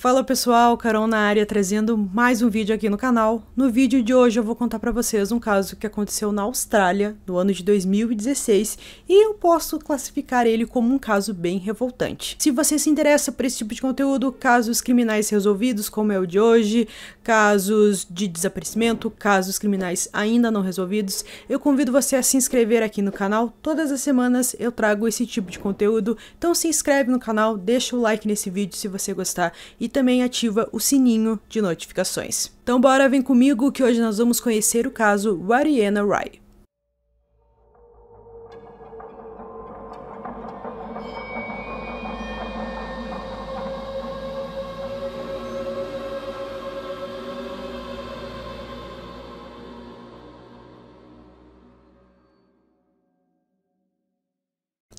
Fala pessoal, Carol na área trazendo mais um vídeo aqui no canal. No vídeo de hoje eu vou contar para vocês um caso que aconteceu na Austrália no ano de 2016 e eu posso classificar ele como um caso bem revoltante. Se você se interessa por esse tipo de conteúdo, casos criminais resolvidos como é o de hoje, casos de desaparecimento, casos criminais ainda não resolvidos, eu convido você a se inscrever aqui no canal. Todas as semanas eu trago esse tipo de conteúdo, então se inscreve no canal, deixa o like nesse vídeo se você gostar e e também ativa o sininho de notificações. Então bora, vem comigo que hoje nós vamos conhecer o caso Wariena Rye.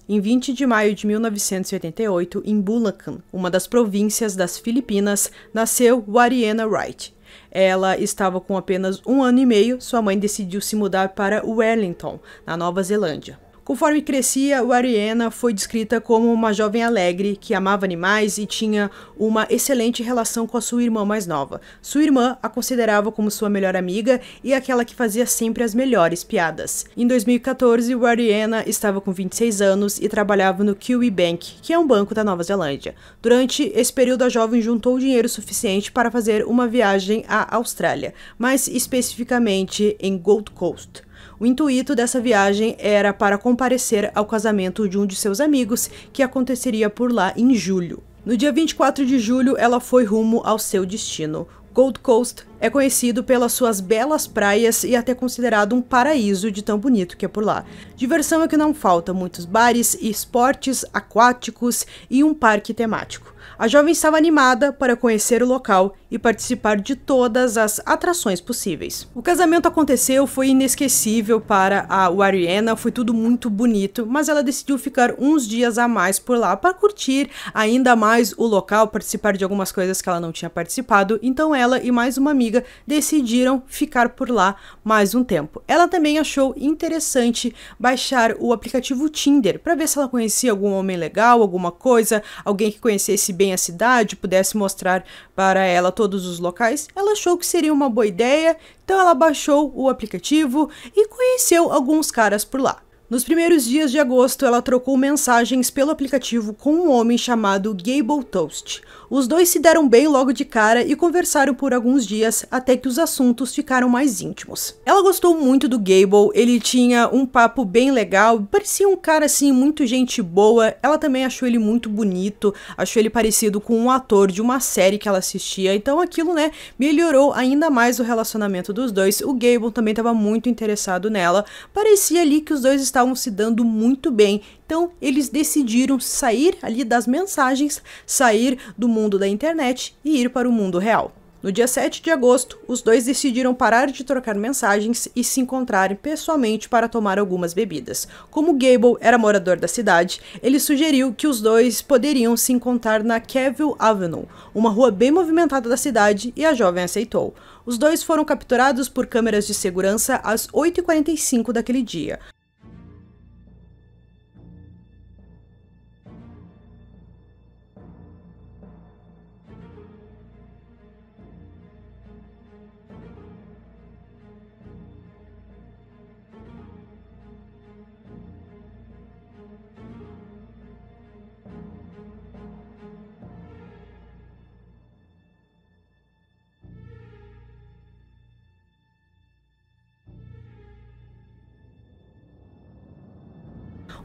em 20 de maio de 1988, em Bulacan, uma das províncias das Filipinas, nasceu Wariana Wright. Ela estava com apenas um ano e meio, sua mãe decidiu se mudar para Wellington, na Nova Zelândia. Conforme crescia, Ariana foi descrita como uma jovem alegre que amava animais e tinha uma excelente relação com a sua irmã mais nova. Sua irmã a considerava como sua melhor amiga e aquela que fazia sempre as melhores piadas. Em 2014, Ariana estava com 26 anos e trabalhava no Kiwi Bank, que é um banco da Nova Zelândia. Durante esse período, a jovem juntou dinheiro suficiente para fazer uma viagem à Austrália, mais especificamente em Gold Coast. O intuito dessa viagem era para comparecer ao casamento de um de seus amigos, que aconteceria por lá em julho. No dia 24 de julho, ela foi rumo ao seu destino. Gold Coast é conhecido pelas suas belas praias e até considerado um paraíso de tão bonito que é por lá. Diversão é que não falta, muitos bares, esportes aquáticos e um parque temático. A jovem estava animada para conhecer o local e participar de todas as atrações possíveis. O casamento aconteceu, foi inesquecível para a Ariana, foi tudo muito bonito, mas ela decidiu ficar uns dias a mais por lá para curtir ainda mais o local, participar de algumas coisas que ela não tinha participado, então ela e mais uma amiga decidiram ficar por lá mais um tempo. Ela também achou interessante baixar o aplicativo Tinder para ver se ela conhecia algum homem legal, alguma coisa, alguém que conhecesse bem a cidade, pudesse mostrar para ela todos os locais, ela achou que seria uma boa ideia, então ela baixou o aplicativo e conheceu alguns caras por lá. Nos primeiros dias de agosto, ela trocou mensagens pelo aplicativo com um homem chamado Gable Toast. Os dois se deram bem logo de cara e conversaram por alguns dias até que os assuntos ficaram mais íntimos. Ela gostou muito do Gable, ele tinha um papo bem legal, parecia um cara assim muito gente boa. Ela também achou ele muito bonito, achou ele parecido com um ator de uma série que ela assistia. Então aquilo, né, melhorou ainda mais o relacionamento dos dois. O Gable também estava muito interessado nela. Parecia ali que os dois estavam estavam se dando muito bem. Então, eles decidiram sair ali das mensagens, sair do mundo da internet e ir para o mundo real. No dia 7 de agosto, os dois decidiram parar de trocar mensagens e se encontrarem pessoalmente para tomar algumas bebidas. Como Gable era morador da cidade, ele sugeriu que os dois poderiam se encontrar na Cavill Avenue, uma rua bem movimentada da cidade, e a jovem aceitou. Os dois foram capturados por câmeras de segurança às 8h45 daquele dia.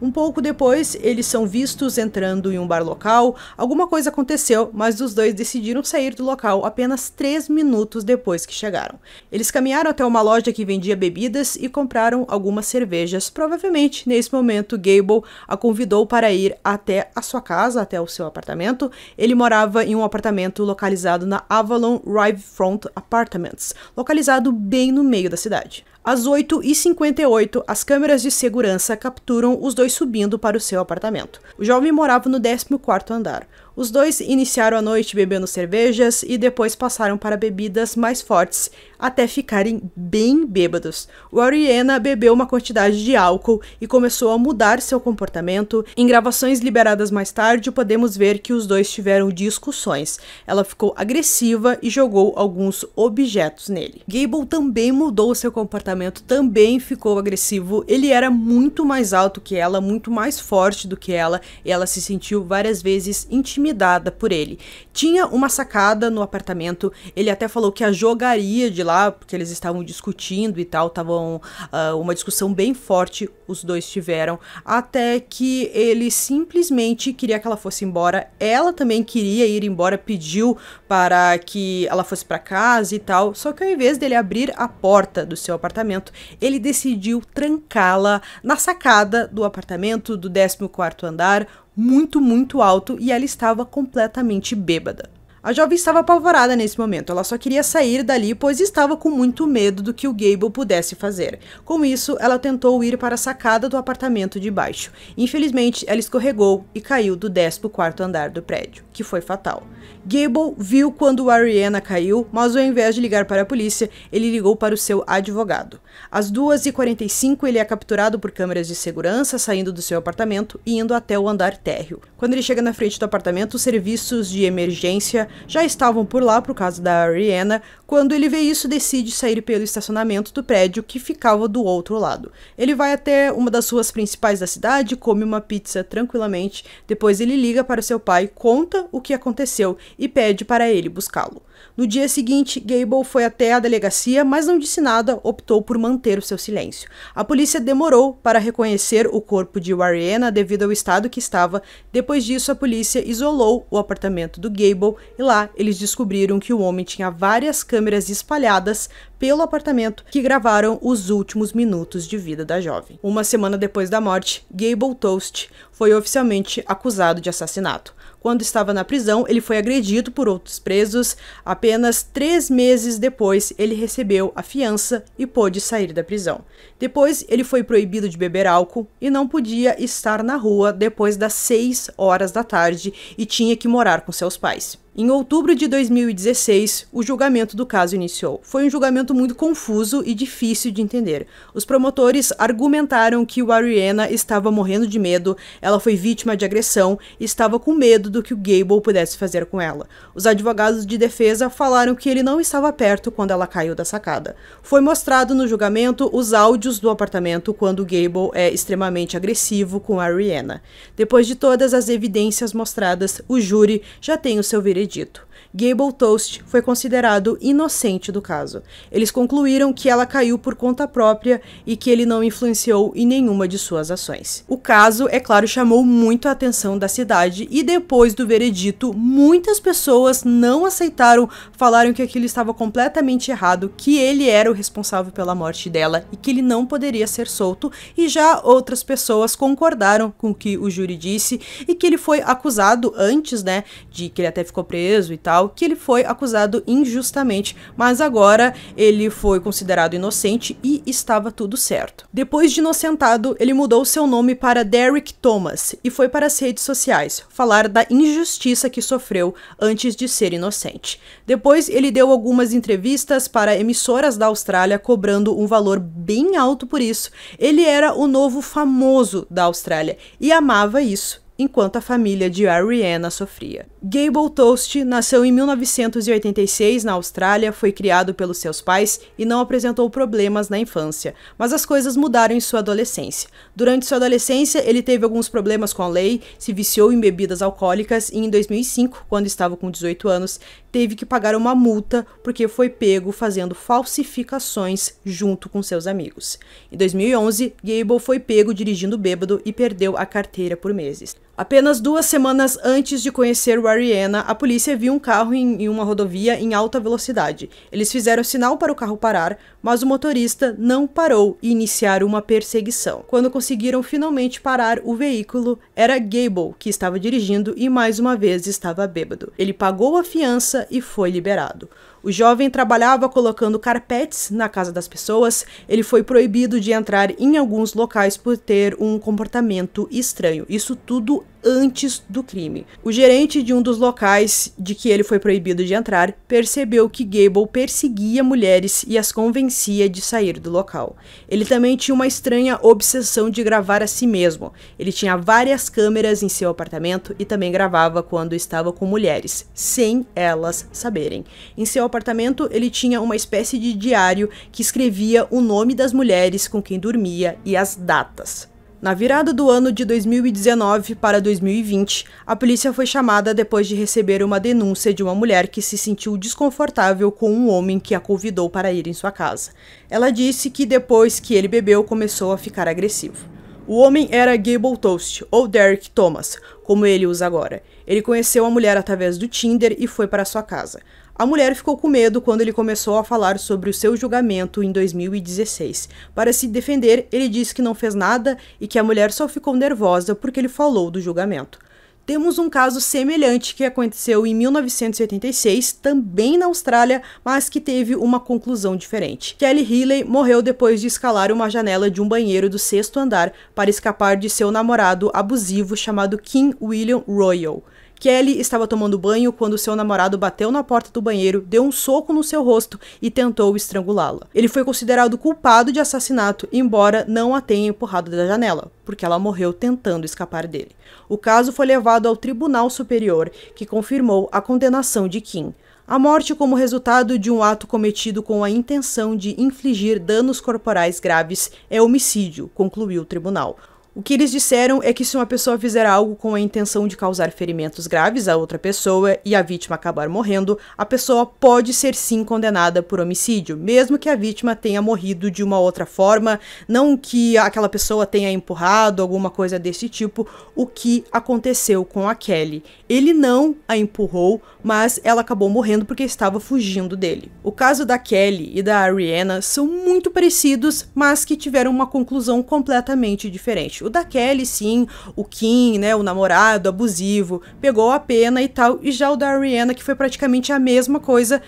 Um pouco depois, eles são vistos entrando em um bar local. Alguma coisa aconteceu, mas os dois decidiram sair do local apenas três minutos depois que chegaram. Eles caminharam até uma loja que vendia bebidas e compraram algumas cervejas. Provavelmente, nesse momento, Gable a convidou para ir até a sua casa, até o seu apartamento. Ele morava em um apartamento localizado na Avalon Rivefront Apartments, localizado bem no meio da cidade. Às 8h58, as câmeras de segurança capturam os dois subindo para o seu apartamento. O jovem morava no 14º andar. Os dois iniciaram a noite bebendo cervejas e depois passaram para bebidas mais fortes, até ficarem bem bêbados. O Ariana bebeu uma quantidade de álcool e começou a mudar seu comportamento. Em gravações liberadas mais tarde, podemos ver que os dois tiveram discussões. Ela ficou agressiva e jogou alguns objetos nele. Gable também mudou seu comportamento, também ficou agressivo. Ele era muito mais alto que ela, muito mais forte do que ela, e ela se sentiu várias vezes intimidada por ele. Tinha uma sacada no apartamento, ele até falou que a jogaria de lá lá, porque eles estavam discutindo e tal, estavam uh, ah, uma discussão bem forte os dois tiveram, até que ele simplesmente queria que ela fosse embora. Ela também queria ir embora, pediu para que ela fosse para casa e tal. Só que ao invés dele abrir a porta do seu apartamento, ele decidiu trancá-la na sacada do apartamento do 14º andar, muito, muito alto, e ela estava completamente bêbada. A jovem estava apavorada nesse momento, ela só queria sair dali, pois estava com muito medo do que o Gable pudesse fazer. Com isso, ela tentou ir para a sacada do apartamento de baixo. Infelizmente, ela escorregou e caiu do 14º andar do prédio, que foi fatal. Gable viu quando Ariana caiu, mas ao invés de ligar para a polícia, ele ligou para o seu advogado. Às 2h45, ele é capturado por câmeras de segurança, saindo do seu apartamento e indo até o andar térreo. Quando ele chega na frente do apartamento, os serviços de emergência já estavam por lá por causa da Ariana quando ele vê isso, decide sair pelo estacionamento do prédio que ficava do outro lado. Ele vai até uma das ruas principais da cidade, come uma pizza tranquilamente, depois ele liga para seu pai, conta o que aconteceu e pede para ele buscá-lo. No dia seguinte, Gable foi até a delegacia, mas não disse nada, optou por manter o seu silêncio. A polícia demorou para reconhecer o corpo de Warrena devido ao estado que estava. Depois disso, a polícia isolou o apartamento do Gable e lá eles descobriram que o homem tinha várias câmeras câmeras espalhadas pelo apartamento que gravaram os últimos minutos de vida da jovem. Uma semana depois da morte, Gable Toast foi oficialmente acusado de assassinato. Quando estava na prisão, ele foi agredido por outros presos. Apenas três meses depois, ele recebeu a fiança e pôde sair da prisão. Depois, ele foi proibido de beber álcool e não podia estar na rua depois das 6 horas da tarde e tinha que morar com seus pais. Em outubro de 2016, o julgamento do caso iniciou. Foi um julgamento muito confuso e difícil de entender. Os promotores argumentaram que o Ariana estava morrendo de medo, ela foi vítima de agressão e estava com medo do que o Gable pudesse fazer com ela. Os advogados de defesa falaram que ele não estava perto quando ela caiu da sacada. Foi mostrado no julgamento os áudios do apartamento quando o Gable é extremamente agressivo com a Ariana. Depois de todas as evidências mostradas, o júri já tem o seu veredito. Gable Toast foi considerado inocente do caso. Eles concluíram que ela caiu por conta própria e que ele não influenciou em nenhuma de suas ações. O caso, é claro, chamou muito a atenção da cidade e depois do veredito, muitas pessoas não aceitaram, falaram que aquilo estava completamente errado, que ele era o responsável pela morte dela e que ele não poderia ser solto, e já outras pessoas concordaram com o que o júri disse e que ele foi acusado antes, né, de que ele até ficou preso e tal, que ele foi acusado injustamente, mas agora ele foi considerado inocente e estava tudo certo. Depois de inocentado, ele mudou seu nome para Derek Thomas e foi para as redes sociais falar da injustiça que sofreu antes de ser inocente. Depois, ele deu algumas entrevistas para emissoras da Austrália cobrando um valor bem alto por isso. Ele era o novo famoso da Austrália e amava isso enquanto a família de Ariana sofria. Gable Toast nasceu em 1986 na Austrália, foi criado pelos seus pais e não apresentou problemas na infância, mas as coisas mudaram em sua adolescência. Durante sua adolescência, ele teve alguns problemas com a lei, se viciou em bebidas alcoólicas e em 2005, quando estava com 18 anos, teve que pagar uma multa porque foi pego fazendo falsificações junto com seus amigos. Em 2011, Gable foi pego dirigindo bêbado e perdeu a carteira por meses. Apenas duas semanas antes de conhecer o Ariana, a polícia viu um carro em, uma rodovia em alta velocidade. Eles fizeram sinal para o carro parar, mas o motorista não parou e iniciaram uma perseguição. Quando conseguiram finalmente parar o veículo, era Gable que estava dirigindo e mais uma vez estava bêbado. Ele pagou a fiança e foi liberado. O jovem trabalhava colocando carpetes na casa das pessoas. Ele foi proibido de entrar em alguns locais por ter um comportamento estranho. Isso tudo antes do crime. O gerente de um dos locais de que ele foi proibido de entrar percebeu que Gable perseguia mulheres e as convencia de sair do local. Ele também tinha uma estranha obsessão de gravar a si mesmo. Ele tinha várias câmeras em seu apartamento e também gravava quando estava com mulheres, sem elas saberem. Em seu apartamento, ele tinha uma espécie de diário que escrevia o nome das mulheres com quem dormia e as datas. Na virada do ano de 2019 para 2020, a polícia foi chamada depois de receber uma denúncia de uma mulher que se sentiu desconfortável com um homem que a convidou para ir em sua casa. Ela disse que depois que ele bebeu começou a ficar agressivo. O homem era Gable Toast, ou Derek Thomas, como ele usa agora. Ele conheceu a mulher através do Tinder e foi para sua casa. A mulher ficou com medo quando ele começou a falar sobre o seu julgamento em 2016. Para se defender, ele disse que não fez nada e que a mulher só ficou nervosa porque ele falou do julgamento. Temos um caso semelhante que aconteceu em 1986, também na Austrália, mas que teve uma conclusão diferente. Kelly Healy morreu depois de escalar uma janela de um banheiro do sexto andar para escapar de seu namorado abusivo chamado King William Royal. Kelly estava tomando banho quando seu namorado bateu na porta do banheiro, deu um soco no seu rosto e tentou estrangulá-la. Ele foi considerado culpado de assassinato, embora não a tenha empurrado da janela, porque ela morreu tentando escapar dele. O caso foi levado ao Tribunal Superior, que confirmou a condenação de Kim. A morte como resultado de um ato cometido com a intenção de infligir danos corporais graves é homicídio, concluiu o tribunal. O que eles disseram é que se uma pessoa fizer algo com a intenção de causar ferimentos graves a outra pessoa e a vítima acabar morrendo, a pessoa pode ser sim condenada por homicídio, mesmo que a vítima tenha morrido de uma outra forma, não que aquela pessoa tenha empurrado, alguma coisa desse tipo, o que aconteceu com a Kelly. Ele não a empurrou, mas ela acabou morrendo porque estava fugindo dele. O caso da Kelly e da Ariana são muito parecidos, mas que tiveram uma conclusão completamente diferente. O da Kelly, sim, o Kim, né, o namorado abusivo, pegou a pena e tal. E já o da Rihanna, que foi praticamente a mesma coisa,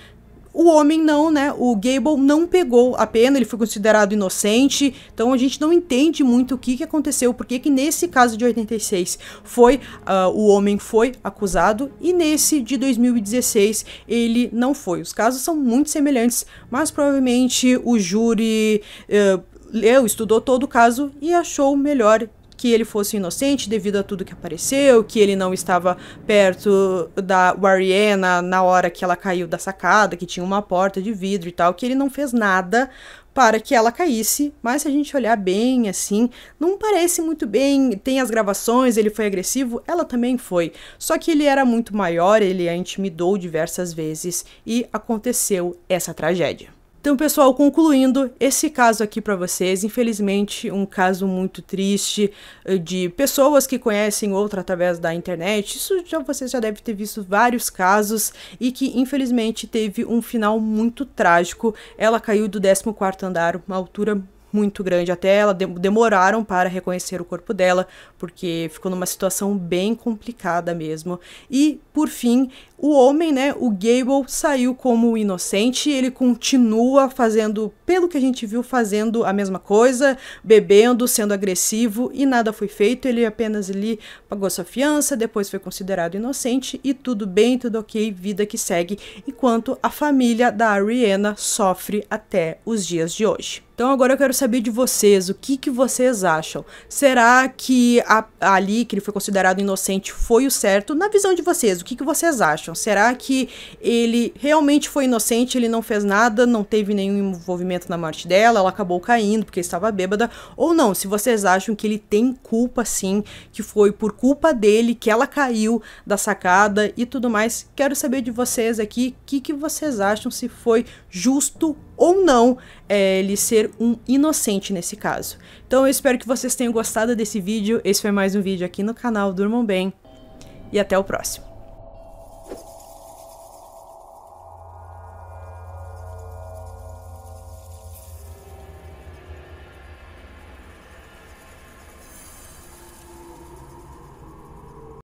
o homem não, né? O Gable não pegou a pena, ele foi considerado inocente, então a gente não entende muito o que, que aconteceu, porque que nesse caso de 86 foi uh, o homem foi acusado e nesse de 2016 ele não foi. Os casos são muito semelhantes, mas provavelmente o júri uh, leu, estudou todo o caso e achou melhor que ele fosse inocente devido a tudo que apareceu, que ele não estava perto da Wariana na hora que ela caiu da sacada, que tinha uma porta de vidro e tal, que ele não fez nada para que ela caísse, mas se a gente olhar bem assim, não parece muito bem. Tem as gravações, ele foi agressivo, ela também foi. Só que ele era muito maior, ele a intimidou diversas vezes e aconteceu essa tragédia. Então, pessoal, concluindo esse caso aqui para vocês, infelizmente, um caso muito triste eh, de pessoas que conhecem outra através da internet. Isso já vocês já devem ter visto vários casos e que infelizmente teve um final muito trágico. Ela caiu do 14º andar, uma altura muito grande até ela demoraram para reconhecer o corpo dela porque ficou numa situação bem complicada mesmo e por fim o homem, né, o Gable, saiu como inocente, ele continua fazendo, pelo que a gente viu, fazendo a mesma coisa, bebendo, sendo agressivo e nada foi feito, ele apenas ali pagou sua fiança, depois foi considerado inocente e tudo bem, tudo ok, vida que segue, enquanto a família da Ariana sofre até os dias de hoje. Então agora eu quero saber de vocês, o que, que vocês acham? Será que a, ali, que ele foi considerado inocente, foi o certo? Na visão de vocês, o que, que vocês acham? acham? Será que ele realmente foi inocente, ele não fez nada, não teve nenhum envolvimento na morte dela, ela acabou caindo porque estava bêbada? Ou não? Se vocês acham que ele tem culpa sim, que foi por culpa dele que ela caiu da sacada e tudo mais, quero saber de vocês aqui o que, que vocês acham se foi justo ou não é, ele ser um inocente nesse caso. Então eu espero que vocês tenham gostado desse vídeo. Esse foi mais um vídeo aqui no canal Durmam Bem e até o próximo.